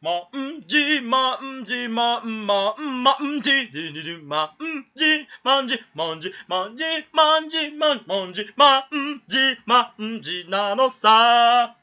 まんじ、まんじ、まん、まん、まんじ、りりり、まんじ、まんじ、まんじ、まんじ、まんじ、まん、じまんじ、まんじ、まんじなのさ。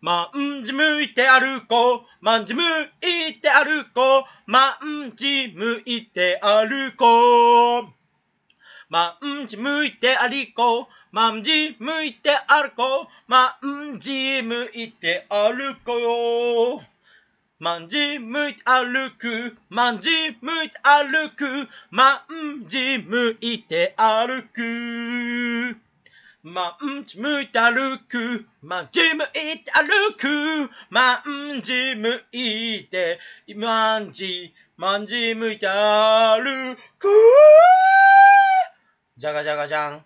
まんじ向いて歩こう。まんじ向いて歩こう。まんじ向いて歩こう。まんじ向いて歩こう。まんじ向いて歩こう。まんじ向いて歩こう。まんじむいて歩く、まんじむいて歩く、まんじむいて歩く。まんじむいて歩く、まんじむいて歩く、まんじむいて、まんじ、まんじむいて歩く。じゃがじゃがじゃん。